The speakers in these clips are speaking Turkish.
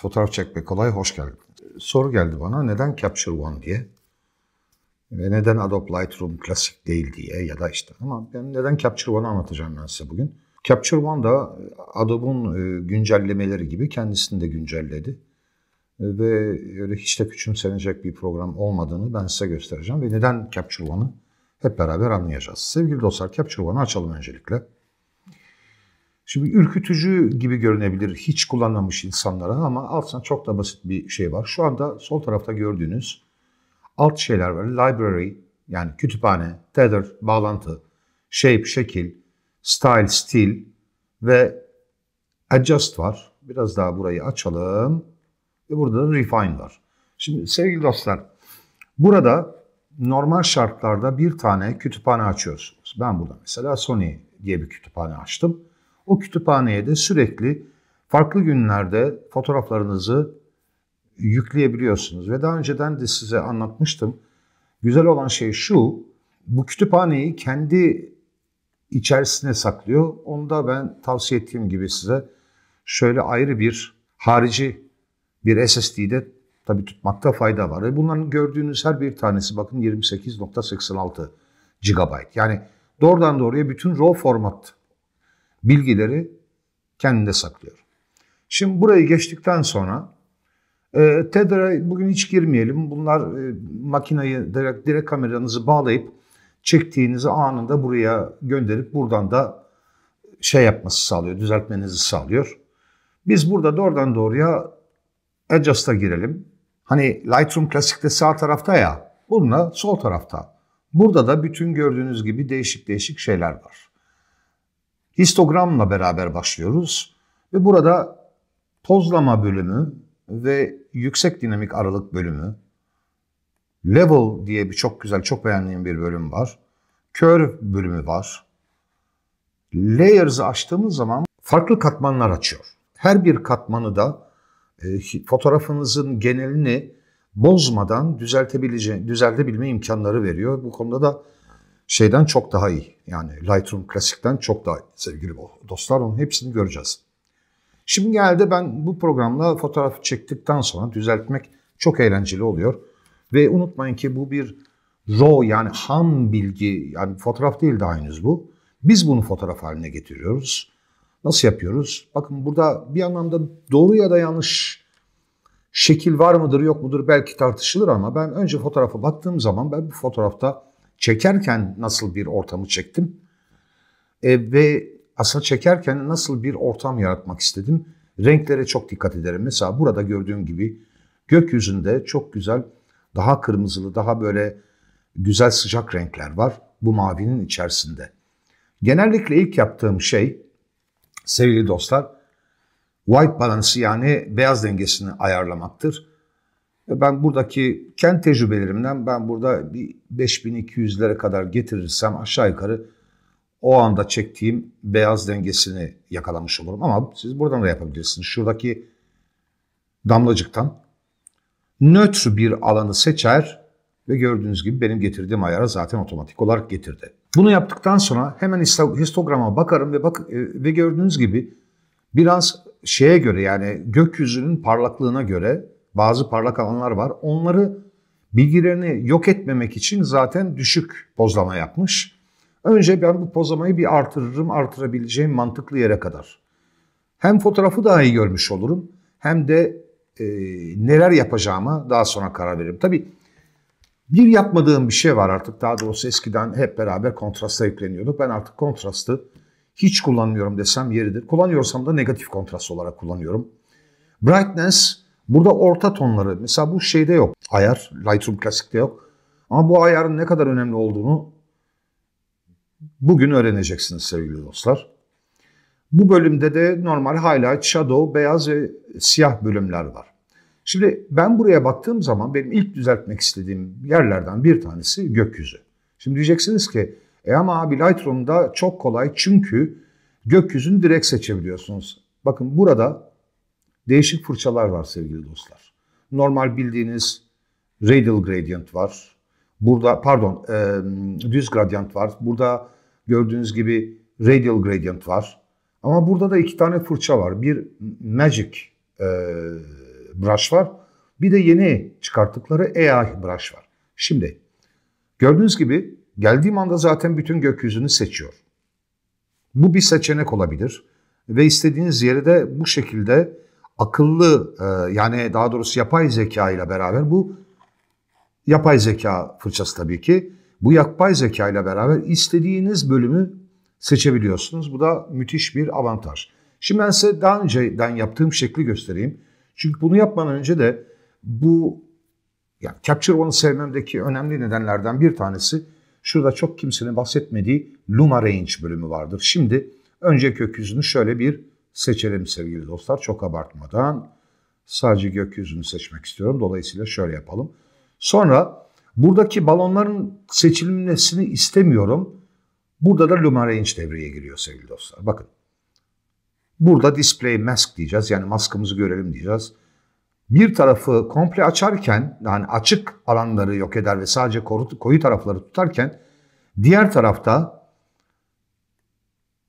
Fotoğraf çekmek kolay, hoş geldin. Soru geldi bana, neden Capture One diye? Ve neden Adobe Lightroom klasik değil diye ya da işte. Ama ben neden Capture One'ı anlatacağım ben size bugün. Capture One da e, Adobe'un e, güncellemeleri gibi kendisini de güncelledi. E, ve öyle hiç de küçümsenecek bir program olmadığını ben size göstereceğim. Ve neden Capture One'ı hep beraber anlayacağız. Sevgili dostlar Capture One'ı açalım öncelikle. Şimdi ürkütücü gibi görünebilir hiç kullanmamış insanlara ama aslında çok da basit bir şey var. Şu anda sol tarafta gördüğünüz alt şeyler var. Library yani kütüphane, tether, bağlantı, shape, şekil, style, stil ve adjust var. Biraz daha burayı açalım. Ve burada da refine var. Şimdi sevgili dostlar burada normal şartlarda bir tane kütüphane açıyorsunuz. Ben burada mesela Sony diye bir kütüphane açtım. O kütüphaneye de sürekli farklı günlerde fotoğraflarınızı yükleyebiliyorsunuz. Ve daha önceden de size anlatmıştım. Güzel olan şey şu, bu kütüphaneyi kendi içerisine saklıyor. Onu da ben tavsiye ettiğim gibi size şöyle ayrı bir harici bir SSD'de tabi tutmakta fayda var. Ve bunların gördüğünüz her bir tanesi bakın 28.86 GB. Yani doğrudan doğruya bütün RAW format bilgileri kendinde saklıyor. Şimdi burayı geçtikten sonra e, Tether'a bugün hiç girmeyelim. Bunlar e, makinayı direkt, direkt kameranızı bağlayıp çektiğinizi anında buraya gönderip buradan da şey yapması sağlıyor, düzeltmenizi sağlıyor. Biz burada doğrudan doğruya Adjust'a girelim. Hani Lightroom klasikte sağ tarafta ya, bununla sol tarafta. Burada da bütün gördüğünüz gibi değişik değişik şeyler var. Histogramla beraber başlıyoruz ve burada tozlama bölümü ve yüksek dinamik aralık bölümü, level diye bir çok güzel, çok beğendiğim bir bölüm var. Curve bölümü var. Layers'ı açtığımız zaman farklı katmanlar açıyor. Her bir katmanı da e, fotoğrafınızın genelini bozmadan düzeltebilece, düzeltebilme imkanları veriyor. Bu konuda da şeyden çok daha iyi. Yani Lightroom Classic'ten çok daha iyi sevgili dostlar. Onun hepsini göreceğiz. Şimdi geldi ben bu programla fotoğraf çektikten sonra düzeltmek çok eğlenceli oluyor. Ve unutmayın ki bu bir raw yani ham bilgi yani fotoğraf değil de henüz bu. Biz bunu fotoğraf haline getiriyoruz. Nasıl yapıyoruz? Bakın burada bir anlamda doğru ya da yanlış şekil var mıdır yok mudur belki tartışılır ama ben önce fotoğrafa baktığım zaman ben bu fotoğrafta çekerken nasıl bir ortamı çektim e, ve aslında çekerken nasıl bir ortam yaratmak istedim. Renklere çok dikkat ederim. Mesela burada gördüğüm gibi gökyüzünde çok güzel daha kırmızılı daha böyle güzel sıcak renkler var bu mavinin içerisinde. Genellikle ilk yaptığım şey sevgili dostlar, white balance'ı yani beyaz dengesini ayarlamaktır. Ben buradaki kendi tecrübelerimden ben burada bir 5200'lere kadar getirirsem aşağı yukarı o anda çektiğim beyaz dengesini yakalamış olurum. Ama siz buradan da yapabilirsiniz. Şuradaki damlacıktan nötr bir alanı seçer ve gördüğünüz gibi benim getirdiğim ayara zaten otomatik olarak getirdi. Bunu yaptıktan sonra hemen histograma bakarım ve bak e, ve gördüğünüz gibi biraz şeye göre yani gökyüzünün parlaklığına göre bazı parlak alanlar var. Onları bilgilerini yok etmemek için zaten düşük pozlama yapmış. Önce ben bu pozlamayı bir artırırım, artırabileceğim mantıklı yere kadar. Hem fotoğrafı daha iyi görmüş olurum hem de e, neler yapacağıma daha sonra karar veririm. Tabii bir yapmadığım bir şey var artık. Daha doğrusu eskiden hep beraber kontrasta yükleniyorduk. Ben artık kontrastı hiç kullanmıyorum desem yeridir. Kullanıyorsam da negatif kontrast olarak kullanıyorum. Brightness burada orta tonları. Mesela bu şeyde yok. Ayar Lightroom Classic'te yok. Ama bu ayarın ne kadar önemli olduğunu bugün öğreneceksiniz sevgili dostlar. Bu bölümde de normal highlight, shadow, beyaz ve siyah bölümler var. Şimdi ben buraya baktığım zaman benim ilk düzeltmek istediğim yerlerden bir tanesi gökyüzü. Şimdi diyeceksiniz ki e ama abi Lightroom'da çok kolay çünkü gökyüzünü direkt seçebiliyorsunuz. Bakın burada değişik fırçalar var sevgili dostlar. Normal bildiğiniz radial gradient var. Burada pardon e, düz gradient var. Burada gördüğünüz gibi radial gradient var. Ama burada da iki tane fırça var. Bir magic e, brush var. Bir de yeni çıkarttıkları AI brush var. Şimdi gördüğünüz gibi geldiğim anda zaten bütün gökyüzünü seçiyor. Bu bir seçenek olabilir ve istediğiniz yere de bu şekilde akıllı e, yani daha doğrusu yapay zeka ile beraber bu yapay zeka fırçası tabii ki bu yapay zeka ile beraber istediğiniz bölümü seçebiliyorsunuz. Bu da müthiş bir avantaj. Şimdi ben size daha önceden yaptığım şekli göstereyim. Çünkü bunu yapman önce de bu yani Capture One'ı sevmemdeki önemli nedenlerden bir tanesi şurada çok kimsenin bahsetmediği Luma Range bölümü vardır. Şimdi önce gökyüzünü şöyle bir seçelim sevgili dostlar çok abartmadan. Sadece gökyüzünü seçmek istiyorum. Dolayısıyla şöyle yapalım. Sonra buradaki balonların seçilmesini istemiyorum. Burada da Luma Range devreye giriyor sevgili dostlar. Bakın Burada display mask diyeceğiz. Yani maskımızı görelim diyeceğiz. Bir tarafı komple açarken yani açık alanları yok eder ve sadece koyu, koyu tarafları tutarken diğer tarafta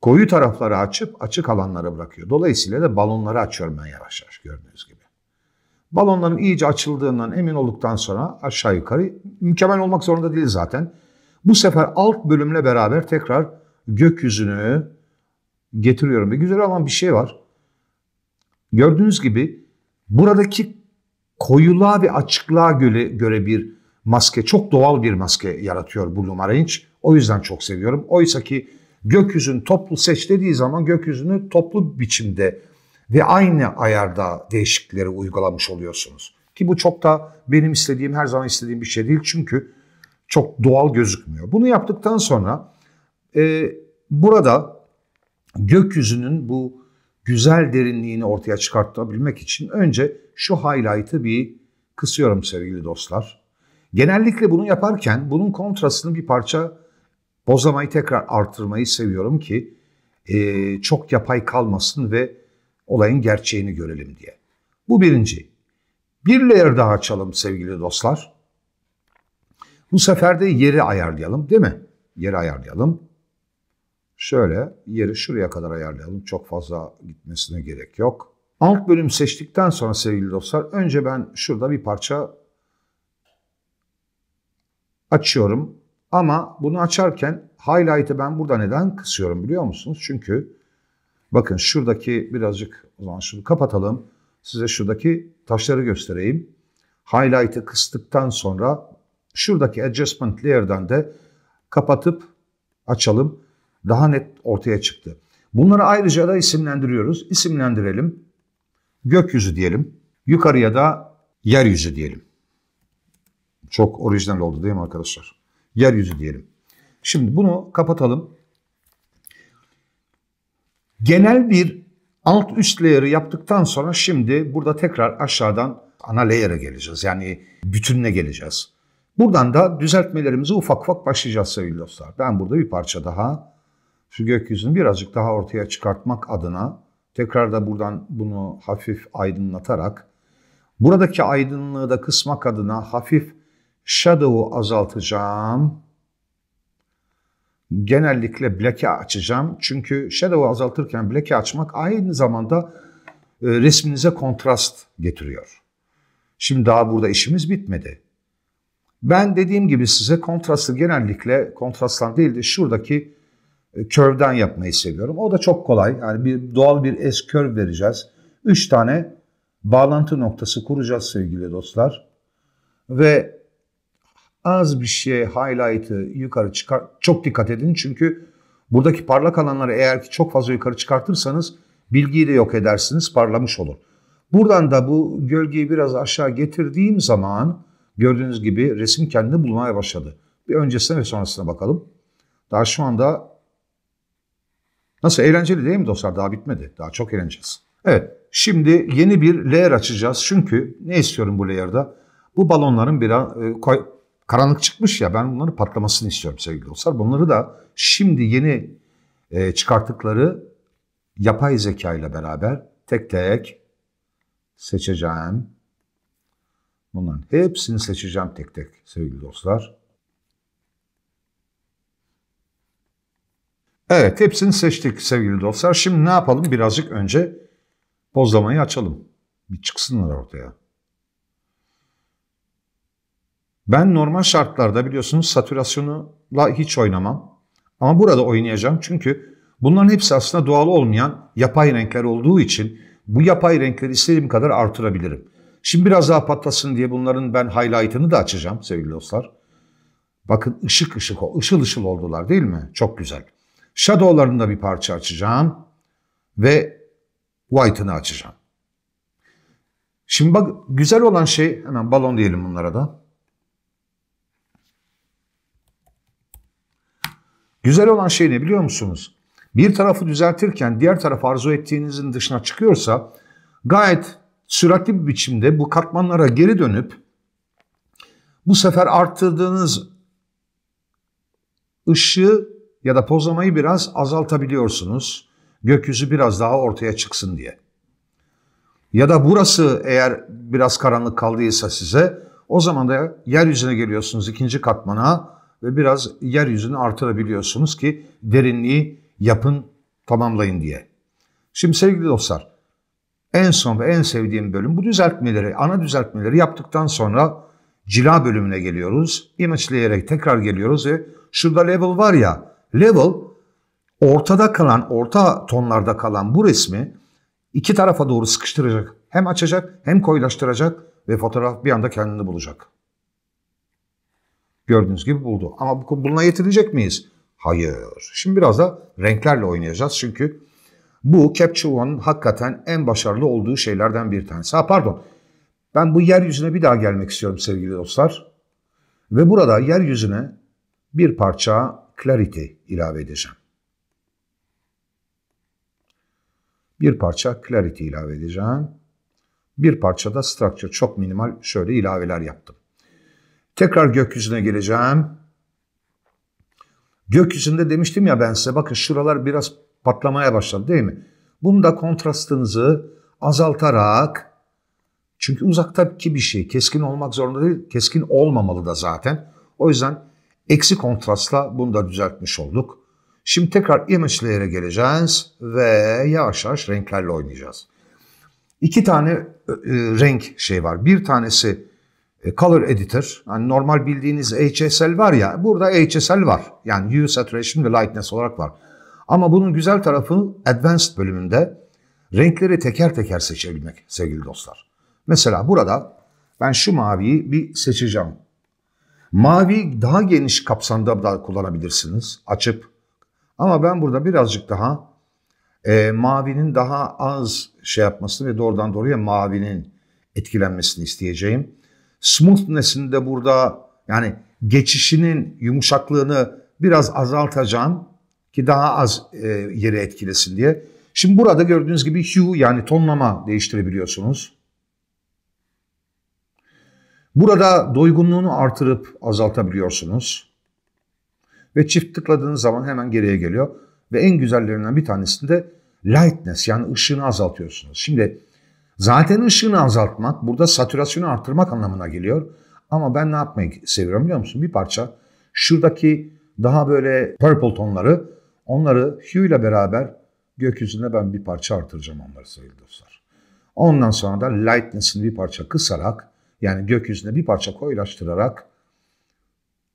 koyu tarafları açıp açık alanlara bırakıyor. Dolayısıyla da balonları açıyorum ben yavaş yavaş gördüğünüz gibi. Balonların iyice açıldığından emin olduktan sonra aşağı yukarı mükemmel olmak zorunda değil zaten. Bu sefer alt bölümle beraber tekrar gökyüzünü getiriyorum ve güzel olan bir şey var. Gördüğünüz gibi buradaki koyuluğa ve açıklığa göre, göre bir maske, çok doğal bir maske yaratıyor bu Blue Marange. O yüzden çok seviyorum. Oysa ki gökyüzün toplu seç dediği zaman gökyüzünü toplu biçimde ve aynı ayarda değişiklikleri uygulamış oluyorsunuz. Ki bu çok da benim istediğim, her zaman istediğim bir şey değil. Çünkü çok doğal gözükmüyor. Bunu yaptıktan sonra e, burada gökyüzünün bu güzel derinliğini ortaya çıkartabilmek için önce şu highlight'ı bir kısıyorum sevgili dostlar. Genellikle bunu yaparken bunun kontrasını bir parça bozamayı tekrar artırmayı seviyorum ki e, çok yapay kalmasın ve olayın gerçeğini görelim diye. Bu birinci. Bir layer daha açalım sevgili dostlar. Bu sefer de yeri ayarlayalım değil mi? Yeri ayarlayalım. Şöyle yeri şuraya kadar ayarlayalım. Çok fazla gitmesine gerek yok. Alt bölüm seçtikten sonra sevgili dostlar önce ben şurada bir parça açıyorum. Ama bunu açarken highlight'ı ben burada neden kısıyorum biliyor musunuz? Çünkü bakın şuradaki birazcık o zaman şunu kapatalım. Size şuradaki taşları göstereyim. Highlight'ı kıstıktan sonra şuradaki adjustment layer'dan de kapatıp açalım daha net ortaya çıktı. Bunları ayrıca da isimlendiriyoruz. İsimlendirelim. Gökyüzü diyelim. Yukarıya da yeryüzü diyelim. Çok orijinal oldu değil mi arkadaşlar? Yeryüzü diyelim. Şimdi bunu kapatalım. Genel bir alt üst layer'ı yaptıktan sonra şimdi burada tekrar aşağıdan ana layer'e geleceğiz. Yani bütününe geleceğiz. Buradan da düzeltmelerimizi ufak ufak başlayacağız sevgili dostlar. Ben burada bir parça daha şu gökyüzünü birazcık daha ortaya çıkartmak adına tekrar da buradan bunu hafif aydınlatarak buradaki aydınlığı da kısmak adına hafif shadow'u azaltacağım. Genellikle black'i açacağım. Çünkü shadow'u azaltırken black'i açmak aynı zamanda e, resminize kontrast getiriyor. Şimdi daha burada işimiz bitmedi. Ben dediğim gibi size kontrastı genellikle kontrastlan değil de şuradaki curve'den e, yapmayı seviyorum. O da çok kolay. Yani bir doğal bir S curve vereceğiz. Üç tane bağlantı noktası kuracağız sevgili dostlar. Ve az bir şey highlight'ı yukarı çıkar. Çok dikkat edin çünkü buradaki parlak alanları eğer ki çok fazla yukarı çıkartırsanız bilgiyi de yok edersiniz parlamış olur. Buradan da bu gölgeyi biraz aşağı getirdiğim zaman gördüğünüz gibi resim kendini bulmaya başladı. Bir öncesine ve sonrasına bakalım. Daha şu anda Nasıl eğlenceli değil mi dostlar? Daha bitmedi. Daha çok eğleneceğiz. Evet. Şimdi yeni bir layer açacağız. Çünkü ne istiyorum bu layer'da? Bu balonların bir an, e, karanlık çıkmış ya ben bunların patlamasını istiyorum sevgili dostlar. Bunları da şimdi yeni e, çıkarttıkları yapay zeka ile beraber tek tek seçeceğim. Bunların hepsini seçeceğim tek tek sevgili dostlar. Evet hepsini seçtik sevgili dostlar. Şimdi ne yapalım? Birazcık önce pozlamayı açalım. Bir çıksınlar ortaya. Ben normal şartlarda biliyorsunuz satürasyonla hiç oynamam. Ama burada oynayacağım çünkü bunların hepsi aslında doğal olmayan yapay renkler olduğu için bu yapay renkleri istediğim kadar artırabilirim. Şimdi biraz daha patlasın diye bunların ben highlight'ını da açacağım sevgili dostlar. Bakın ışık ışık, o, ışıl ışıl oldular değil mi? Çok güzel. Shadow'larını da bir parça açacağım ve White'ını açacağım. Şimdi bak güzel olan şey hemen balon diyelim bunlara da. Güzel olan şey ne biliyor musunuz? Bir tarafı düzeltirken diğer taraf arzu ettiğinizin dışına çıkıyorsa gayet süratli bir biçimde bu katmanlara geri dönüp bu sefer arttırdığınız ışığı ya da pozlamayı biraz azaltabiliyorsunuz gökyüzü biraz daha ortaya çıksın diye. Ya da burası eğer biraz karanlık kaldıysa size o zaman da yeryüzüne geliyorsunuz ikinci katmana ve biraz yeryüzünü artırabiliyorsunuz ki derinliği yapın tamamlayın diye. Şimdi sevgili dostlar en son ve en sevdiğim bölüm bu düzeltmeleri ana düzeltmeleri yaptıktan sonra cila bölümüne geliyoruz. İmeçleyerek tekrar geliyoruz ve şurada level var ya Level ortada kalan, orta tonlarda kalan bu resmi iki tarafa doğru sıkıştıracak. Hem açacak hem koyulaştıracak ve fotoğraf bir anda kendini bulacak. Gördüğünüz gibi buldu. Ama bununla yetinecek miyiz? Hayır. Şimdi biraz da renklerle oynayacağız. Çünkü bu Capture One'ın hakikaten en başarılı olduğu şeylerden bir tanesi. Ha pardon. Ben bu yeryüzüne bir daha gelmek istiyorum sevgili dostlar. Ve burada yeryüzüne bir parça clarity ilave edeceğim. Bir parça clarity ilave edeceğim. Bir parça da structure. Çok minimal şöyle ilaveler yaptım. Tekrar gökyüzüne geleceğim. Gökyüzünde demiştim ya ben size bakın şuralar biraz patlamaya başladı değil mi? Bunu da kontrastınızı azaltarak çünkü uzaktaki bir şey keskin olmak zorunda değil, keskin olmamalı da zaten. O yüzden Eksi kontrastla bunu da düzeltmiş olduk. Şimdi tekrar image layer'e geleceğiz ve yavaş yavaş renklerle oynayacağız. İki tane e, renk şey var. Bir tanesi e, color editor. Yani normal bildiğiniz HSL var ya burada HSL var. Yani hue, saturation ve lightness olarak var. Ama bunun güzel tarafı advanced bölümünde renkleri teker teker seçebilmek sevgili dostlar. Mesela burada ben şu maviyi bir seçeceğim. Mavi daha geniş kapsamda da kullanabilirsiniz açıp. Ama ben burada birazcık daha e, mavinin daha az şey yapmasını ve doğrudan doğruya mavinin etkilenmesini isteyeceğim. Smoothness'ini de burada yani geçişinin yumuşaklığını biraz azaltacağım ki daha az e, yeri etkilesin diye. Şimdi burada gördüğünüz gibi hue yani tonlama değiştirebiliyorsunuz. Burada doygunluğunu artırıp azaltabiliyorsunuz. Ve çift tıkladığınız zaman hemen geriye geliyor. Ve en güzellerinden bir tanesi de lightness yani ışığını azaltıyorsunuz. Şimdi zaten ışığını azaltmak burada satürasyonu artırmak anlamına geliyor. Ama ben ne yapmayı seviyorum biliyor musun? Bir parça şuradaki daha böyle purple tonları onları hue ile beraber gökyüzünde ben bir parça artıracağım onları sevgili dostlar. Ondan sonra da lightness'ını bir parça kısarak yani gökyüzüne bir parça koyulaştırarak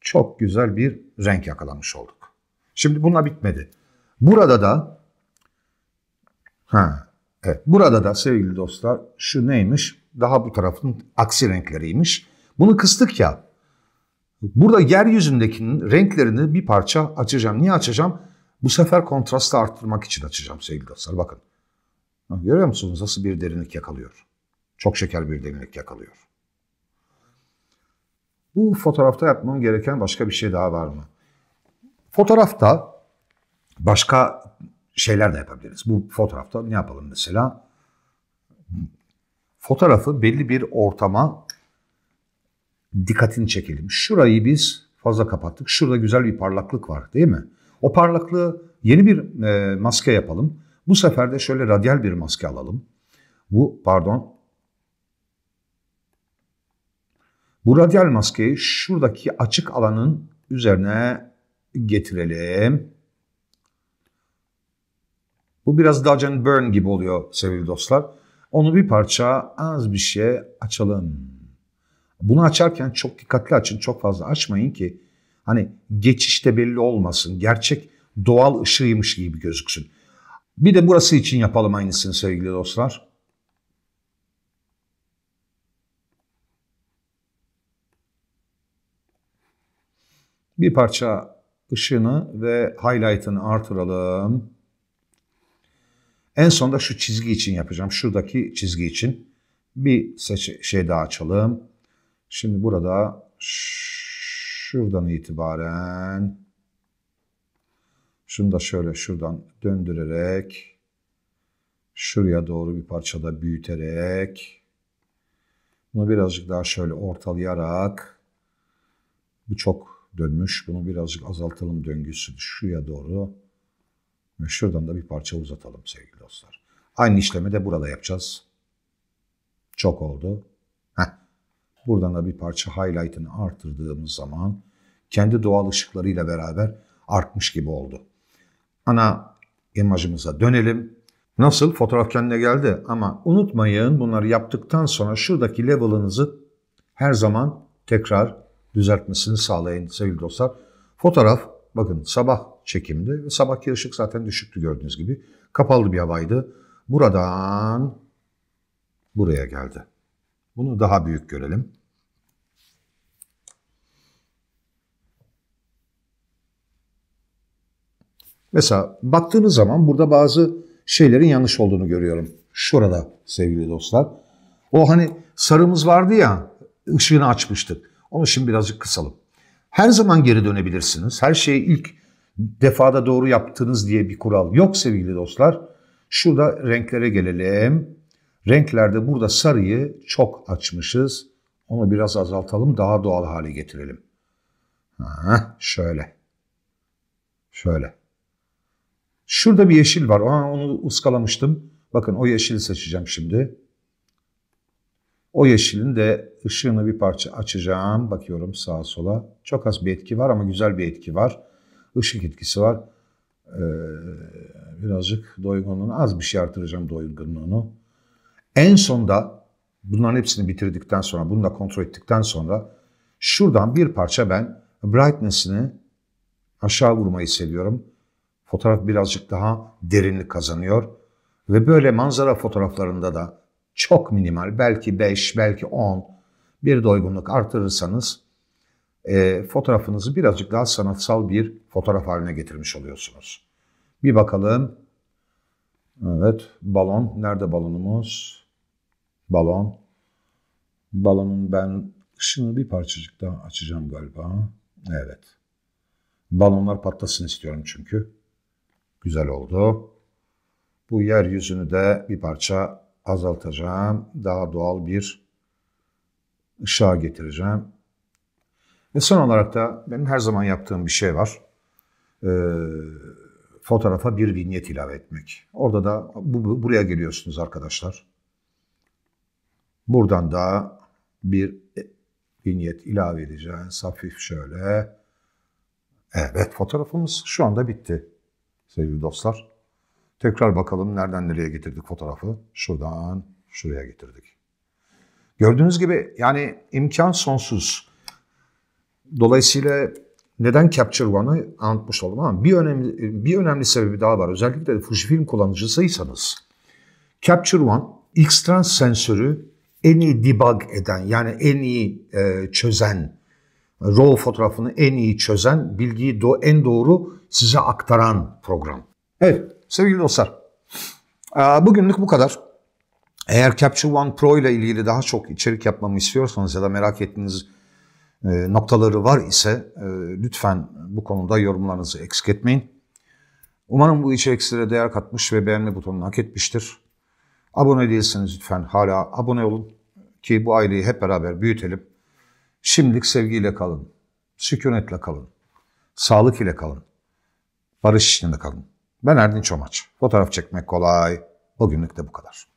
çok güzel bir renk yakalamış olduk. Şimdi bununla bitmedi. Burada da ha, evet, burada da sevgili dostlar şu neymiş? Daha bu tarafın aksi renkleriymiş. Bunu kıstık ya. Burada yeryüzündekinin renklerini bir parça açacağım. Niye açacağım? Bu sefer kontrastı arttırmak için açacağım sevgili dostlar. Bakın. Görüyor musunuz nasıl bir derinlik yakalıyor? Çok şeker bir derinlik yakalıyor. Bu fotoğrafta yapmam gereken başka bir şey daha var mı? Fotoğrafta başka şeyler de yapabiliriz. Bu fotoğrafta ne yapalım mesela? Fotoğrafı belli bir ortama dikkatini çekelim. Şurayı biz fazla kapattık. Şurada güzel bir parlaklık var değil mi? O parlaklığı yeni bir e, maske yapalım. Bu sefer de şöyle radyal bir maske alalım. Bu pardon Bu radyal maskeyi şuradaki açık alanın üzerine getirelim. Bu biraz Dodge and Burn gibi oluyor sevgili dostlar. Onu bir parça az bir şey açalım. Bunu açarken çok dikkatli açın. Çok fazla açmayın ki hani geçişte belli olmasın. Gerçek doğal ışığıymış gibi gözüksün. Bir de burası için yapalım aynısını sevgili dostlar. Bir parça ışını ve highlight'ını artıralım. En sonda şu çizgi için yapacağım. Şuradaki çizgi için bir şey daha açalım. Şimdi burada şuradan itibaren şunu da şöyle şuradan döndürerek şuraya doğru bir parçada büyüterek bunu birazcık daha şöyle ortalayarak bu çok dönmüş. Bunu birazcık azaltalım döngüsünü şuraya doğru. Ve şuradan da bir parça uzatalım sevgili dostlar. Aynı işlemi de burada yapacağız. Çok oldu. Heh. Buradan da bir parça highlight'ını arttırdığımız zaman kendi doğal ışıklarıyla beraber artmış gibi oldu. Ana imajımıza dönelim. Nasıl? Fotoğraf kendine geldi ama unutmayın bunları yaptıktan sonra şuradaki level'ınızı her zaman tekrar düzeltmesini sağlayın sevgili dostlar. Fotoğraf bakın sabah çekimdi ve sabahki ışık zaten düşüktü gördüğünüz gibi. Kapalı bir havaydı. Buradan buraya geldi. Bunu daha büyük görelim. Mesela baktığınız zaman burada bazı şeylerin yanlış olduğunu görüyorum. Şurada sevgili dostlar. O hani sarımız vardı ya ışığını açmıştık. Onu şimdi birazcık kısalım. Her zaman geri dönebilirsiniz. Her şeyi ilk defada doğru yaptınız diye bir kural yok sevgili dostlar. Şurada renklere gelelim. Renklerde burada sarıyı çok açmışız. Onu biraz azaltalım daha doğal hale getirelim. Ha, şöyle. Şöyle. Şurada bir yeşil var. Aa, onu ıskalamıştım. Bakın o yeşili seçeceğim şimdi. O yeşilin de ışığını bir parça açacağım. Bakıyorum sağa sola. Çok az bir etki var ama güzel bir etki var. Işık etkisi var. Ee, birazcık doygunluğunu az bir şey artıracağım doygunluğunu. En sonda bunların hepsini bitirdikten sonra bunu da kontrol ettikten sonra şuradan bir parça ben brightness'ini aşağı vurmayı seviyorum. Fotoğraf birazcık daha derinlik kazanıyor. Ve böyle manzara fotoğraflarında da çok minimal belki 5 belki 10 bir doygunluk artırırsanız e, fotoğrafınızı birazcık daha sanatsal bir fotoğraf haline getirmiş oluyorsunuz. Bir bakalım. Evet balon. Nerede balonumuz? Balon. Balonun ben ışını bir parçacık daha açacağım galiba. Evet. Balonlar patlasın istiyorum çünkü. Güzel oldu. Bu yeryüzünü de bir parça azaltacağım. Daha doğal bir ışığa getireceğim. Ve son olarak da benim her zaman yaptığım bir şey var. Ee, fotoğrafa bir vinyet ilave etmek. Orada da bu, buraya geliyorsunuz arkadaşlar. Buradan da bir vinyet ilave edeceğim, Hafif şöyle. Evet fotoğrafımız şu anda bitti sevgili dostlar. Tekrar bakalım nereden nereye getirdik fotoğrafı? Şuradan şuraya getirdik. Gördüğünüz gibi yani imkan sonsuz. Dolayısıyla neden Capture One'ı anlatmış oldum ama bir önemli, bir önemli sebebi daha var. Özellikle de Fujifilm kullanıcısıysanız Capture One X-Trans sensörü en iyi debug eden yani en iyi e, çözen RAW fotoğrafını en iyi çözen bilgiyi do en doğru size aktaran program. Evet Sevgili dostlar, bugünlük bu kadar. Eğer Capture One Pro ile ilgili daha çok içerik yapmamı istiyorsanız ya da merak ettiğiniz e, noktaları var ise e, lütfen bu konuda yorumlarınızı eksik etmeyin. Umarım bu içerik sizlere değer katmış ve beğenme butonunu hak etmiştir. Abone değilseniz lütfen hala abone olun ki bu aileyi hep beraber büyütelim. Şimdilik sevgiyle kalın, sükunetle kalın, sağlık ile kalın, barış içinde kalın. Ben Erdinç Omaç. Fotoğraf çekmek kolay. Bugünlük de bu kadar.